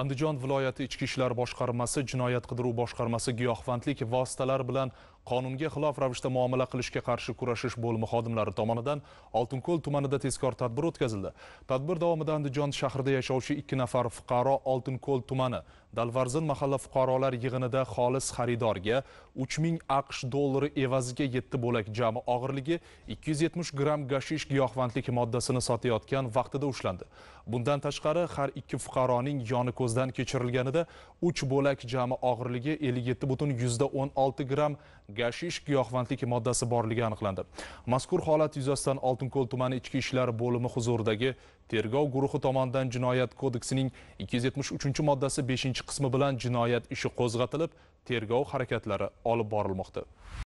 andijon viloyati ichki ishlar boshqarmasi jinoyat qidiruv boshqarmasi giyohvandlik vositalari bilan qonunga xilof ravishda muomala qilishga qarshi kurashish bo'limi xodimlari tomonidan oltinko'l tumanida tezkor tadbir o'tkazildi tadbir davomida andijon shahrida yashovchi ikki nafar fuqaro oltinko'l tumani dalvarzin mahalla fuqarolar yig'inida xolis xaridorga uch ming aqsh dollari evaziga yetti bo'lak jami og'irligi ikki yuz yetmish gramm gashish giyohvandlik moddasini sotayotgan vaqtida ushlandi bundan tashqari har ikki fuqaroning yoni ko'zdan kechirilganida uch bo'lak jami og'irligi ellik yetti butun yuzda o'n olti gramm gashish giyohvandlik moddasi borligi aniqlandi mazkur holat yuzasidan oltinko'l tumani ichki ishlar bo'limi huzuridagi tergov guruhi tomonidan jinoyat kodeksining 273 moddasi 5 qismi bilan jinoyat ishi qo'zg'atilib tergov harakatlari olib borilmoqda